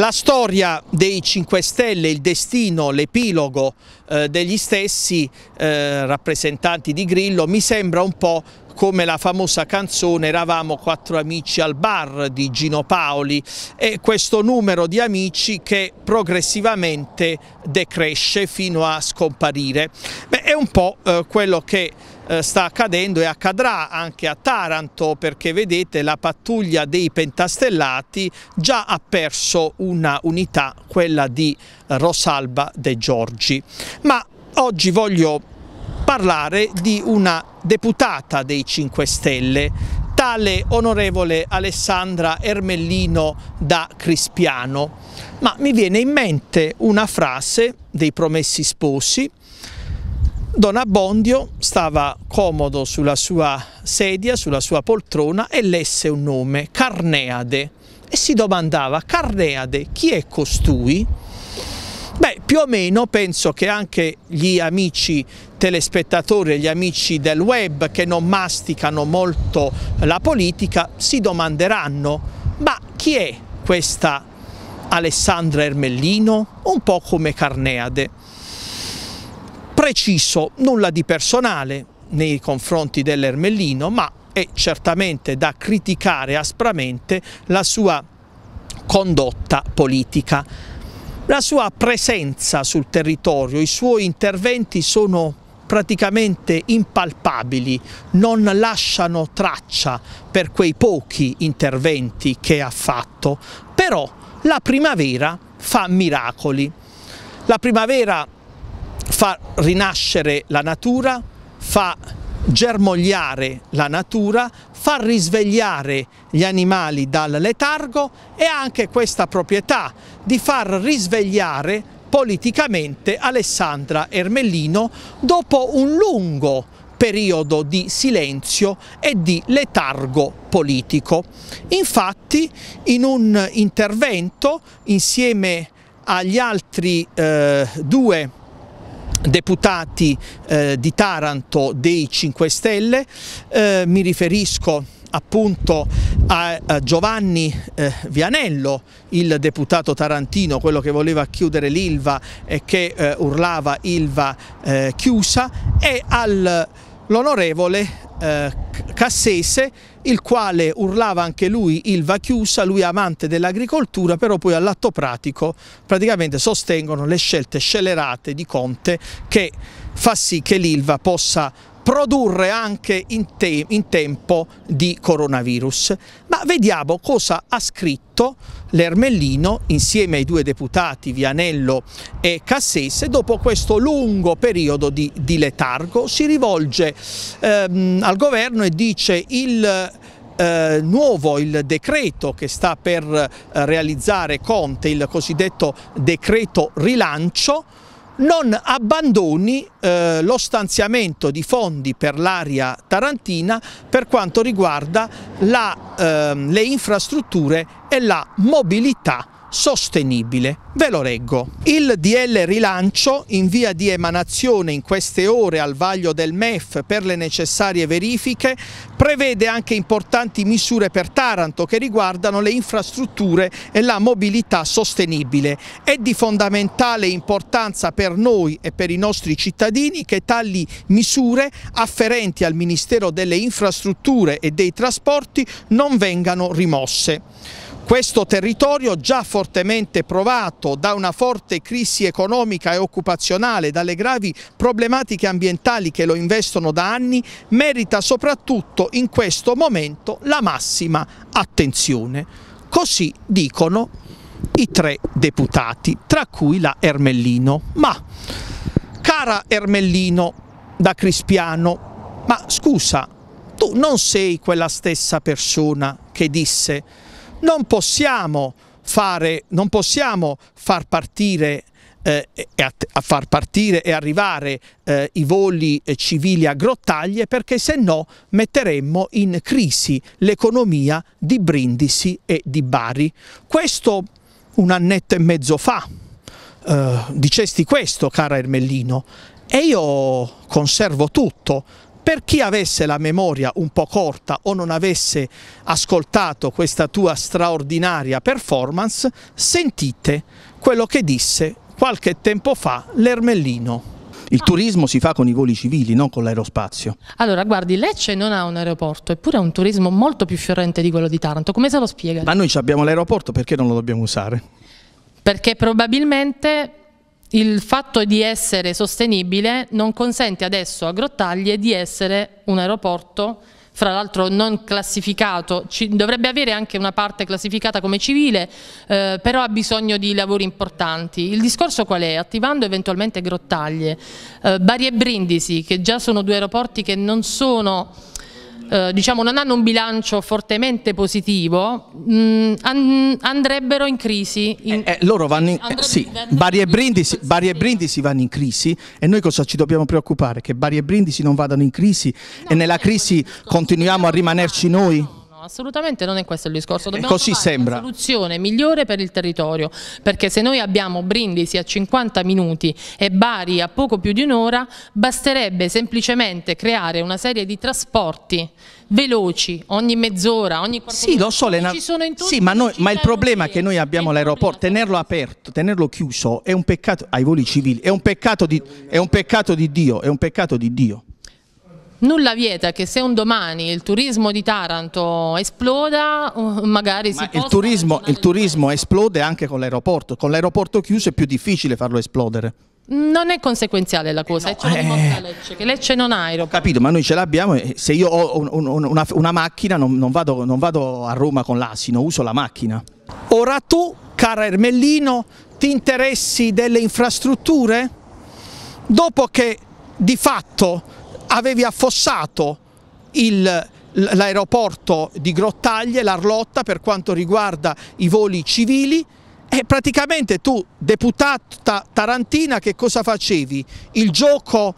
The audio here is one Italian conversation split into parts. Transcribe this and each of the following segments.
La storia dei 5 Stelle, il destino, l'epilogo eh, degli stessi eh, rappresentanti di Grillo mi sembra un po' come la famosa canzone Eravamo quattro amici al bar di Gino Paoli e questo numero di amici che progressivamente decresce fino a scomparire. Beh, è un po' eh, quello che eh, sta accadendo e accadrà anche a Taranto perché vedete la pattuglia dei pentastellati già ha perso una unità, quella di Rosalba De Giorgi. Ma oggi voglio parlare di una deputata dei 5 Stelle, tale onorevole Alessandra Ermellino da Crispiano. Ma mi viene in mente una frase dei Promessi Sposi Don Abbondio stava comodo sulla sua sedia, sulla sua poltrona e lesse un nome, Carneade, e si domandava, Carneade, chi è costui? Beh, più o meno penso che anche gli amici telespettatori e gli amici del web che non masticano molto la politica si domanderanno, ma chi è questa Alessandra Ermellino? Un po' come Carneade preciso nulla di personale nei confronti dell'Ermellino, ma è certamente da criticare aspramente la sua condotta politica. La sua presenza sul territorio, i suoi interventi sono praticamente impalpabili, non lasciano traccia per quei pochi interventi che ha fatto, però la primavera fa miracoli. La primavera fa rinascere la natura, fa germogliare la natura, fa risvegliare gli animali dal letargo e ha anche questa proprietà di far risvegliare politicamente Alessandra Ermellino dopo un lungo periodo di silenzio e di letargo politico. Infatti in un intervento insieme agli altri eh, due deputati eh, di Taranto dei 5 Stelle, eh, mi riferisco appunto a, a Giovanni eh, Vianello, il deputato tarantino, quello che voleva chiudere l'Ilva e che eh, urlava Ilva eh, chiusa, e all'onorevole eh, Cassese, il quale urlava anche lui il va chiusa, lui amante dell'agricoltura, però poi all'atto pratico praticamente sostengono le scelte scellerate di Conte che fa sì che l'Ilva possa produrre anche in, te in tempo di coronavirus. Ma vediamo cosa ha scritto l'Ermellino insieme ai due deputati Vianello e Cassese dopo questo lungo periodo di, di letargo. Si rivolge ehm, al governo e dice il eh, nuovo il decreto che sta per eh, realizzare Conte, il cosiddetto decreto rilancio, non abbandoni eh, lo stanziamento di fondi per l'area tarantina per quanto riguarda la, eh, le infrastrutture e la mobilità sostenibile. Ve lo leggo. Il DL rilancio in via di emanazione in queste ore al vaglio del MEF per le necessarie verifiche prevede anche importanti misure per Taranto che riguardano le infrastrutture e la mobilità sostenibile. È di fondamentale importanza per noi e per i nostri cittadini che tali misure afferenti al Ministero delle Infrastrutture e dei Trasporti non vengano rimosse questo territorio già fortemente provato da una forte crisi economica e occupazionale, dalle gravi problematiche ambientali che lo investono da anni, merita soprattutto in questo momento la massima attenzione. Così dicono i tre deputati, tra cui la Ermellino. Ma, cara Ermellino da Crispiano, ma scusa, tu non sei quella stessa persona che disse non possiamo, fare, non possiamo far partire eh, a, a, far partire e arrivare eh, i voli eh, civili a grottaglie perché se no metteremmo in crisi l'economia di Brindisi e di Bari. Questo un annetto e mezzo fa eh, dicesti questo cara Ermellino e io conservo tutto per chi avesse la memoria un po' corta o non avesse ascoltato questa tua straordinaria performance, sentite quello che disse qualche tempo fa l'Ermellino. Il turismo si fa con i voli civili, non con l'aerospazio. Allora, guardi, Lecce non ha un aeroporto, eppure ha un turismo molto più fiorente di quello di Taranto. Come se lo spiega? Ma noi abbiamo l'aeroporto, perché non lo dobbiamo usare? Perché probabilmente il fatto di essere sostenibile non consente adesso a Grottaglie di essere un aeroporto fra l'altro non classificato, Ci, dovrebbe avere anche una parte classificata come civile, eh, però ha bisogno di lavori importanti. Il discorso qual è? Attivando eventualmente grottaglie, eh, Bari e Brindisi, che già sono due aeroporti che non sono eh, diciamo, non hanno un bilancio fortemente positivo mh, mm, an andrebbero in crisi. In... Eh, eh, loro vanno in crisi, eh, sì, Bari e, Brindisi, vanno in crisi e noi cosa ci dobbiamo preoccupare? Che Bari e Brindisi non vadano in crisi no, e nella crisi continuiamo a rimanerci noi? assolutamente non è questo il discorso. Eh, Dobbiamo così sembra. una soluzione migliore per il territorio, perché se noi abbiamo Brindisi a 50 minuti e Bari a poco più di un'ora, basterebbe semplicemente creare una serie di trasporti veloci ogni mezz'ora, ogni quarto Sì, lo so, le ci sono in sì ma, noi, ma il problema è che noi abbiamo l'aeroporto, tenerlo aperto, tenerlo chiuso è un peccato ai voli civili, è un peccato di, è un peccato di Dio, è un peccato di Dio. Nulla vieta che se un domani il turismo di Taranto esploda, uh, magari Ma si il turismo, il turismo esplode anche con l'aeroporto, con l'aeroporto chiuso è più difficile farlo esplodere. Non è conseguenziale la cosa, eh no, è eh. ciò che eh, Lecce, che Lecce non ha aeroporto. Capito, ma noi ce l'abbiamo se io ho un, un, una, una, macchina non, non, vado, non vado a Roma con l'asino, uso la macchina. Ora tu, cara Ermellino, ti interessi delle infrastrutture? Dopo che di fatto avevi affossato l'aeroporto di Grottaglie, l'Arlotta, per quanto riguarda i voli civili, e praticamente tu, deputata tarantina, che cosa facevi? Il gioco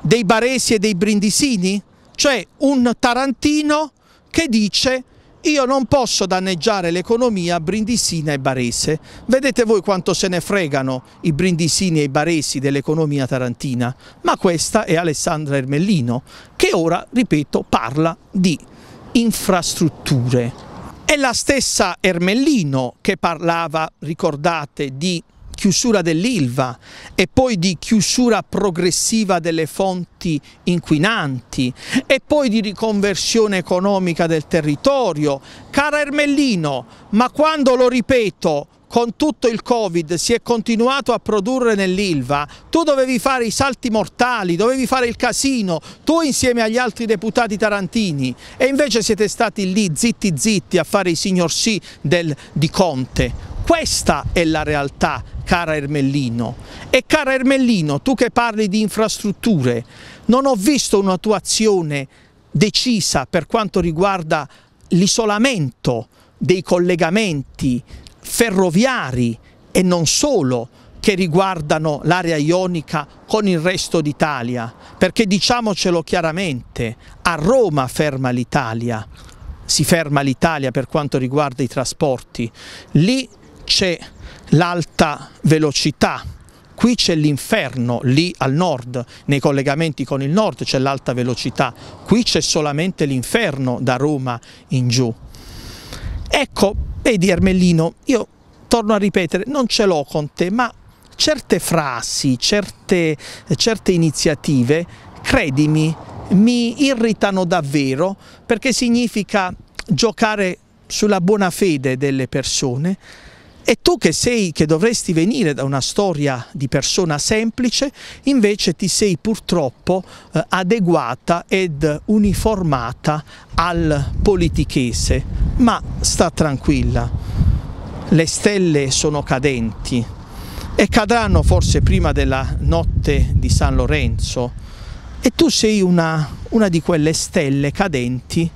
dei baresi e dei brindisini? Cioè un tarantino che dice io non posso danneggiare l'economia brindisina e barese. Vedete voi quanto se ne fregano i brindisini e i baresi dell'economia tarantina, ma questa è Alessandra Ermellino che ora, ripeto, parla di infrastrutture. È la stessa Ermellino che parlava, ricordate, di chiusura dell'ILVA e poi di chiusura progressiva delle fonti inquinanti e poi di riconversione economica del territorio. Cara Ermellino, ma quando lo ripeto, con tutto il Covid si è continuato a produrre nell'Ilva, tu dovevi fare i salti mortali, dovevi fare il casino, tu insieme agli altri deputati tarantini e invece siete stati lì zitti zitti a fare i signor sì del, di Conte. Questa è la realtà cara Ermellino. E cara Ermellino, tu che parli di infrastrutture, non ho visto una tua azione decisa per quanto riguarda l'isolamento dei collegamenti ferroviari e non solo che riguardano l'area ionica con il resto d'Italia, perché diciamocelo chiaramente, a Roma ferma l'Italia, si ferma l'Italia per quanto riguarda i trasporti, lì c'è l'alta velocità. Qui c'è l'inferno, lì al nord, nei collegamenti con il nord c'è l'alta velocità, qui c'è solamente l'inferno da Roma in giù. Ecco, vedi Ermellino, io torno a ripetere, non ce l'ho con te, ma certe frasi, certe, certe iniziative, credimi, mi irritano davvero perché significa giocare sulla buona fede delle persone e tu che sei, che dovresti venire da una storia di persona semplice, invece ti sei purtroppo eh, adeguata ed uniformata al politichese. Ma sta tranquilla, le stelle sono cadenti e cadranno forse prima della notte di San Lorenzo e tu sei una, una di quelle stelle cadenti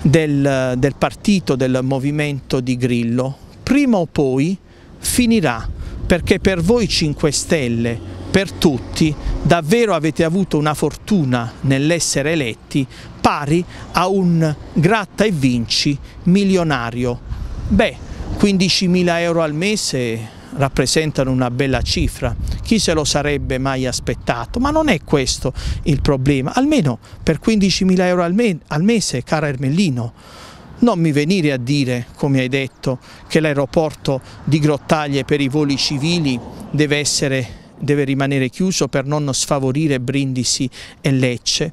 del, del partito, del movimento di Grillo prima o poi finirà, perché per voi 5 Stelle, per tutti, davvero avete avuto una fortuna nell'essere eletti pari a un gratta e vinci milionario. Beh, 15.000 euro al mese rappresentano una bella cifra, chi se lo sarebbe mai aspettato? Ma non è questo il problema, almeno per 15.000 euro al, me al mese, cara Ermellino, non mi venire a dire, come hai detto, che l'aeroporto di Grottaglie per i voli civili deve, essere, deve rimanere chiuso per non sfavorire Brindisi e Lecce.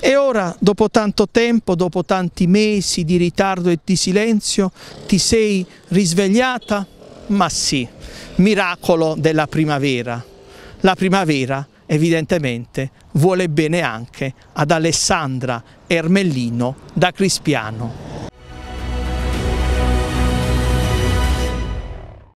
E ora, dopo tanto tempo, dopo tanti mesi di ritardo e di silenzio, ti sei risvegliata? Ma sì, miracolo della primavera. La primavera evidentemente vuole bene anche ad Alessandra Ermellino da Crispiano.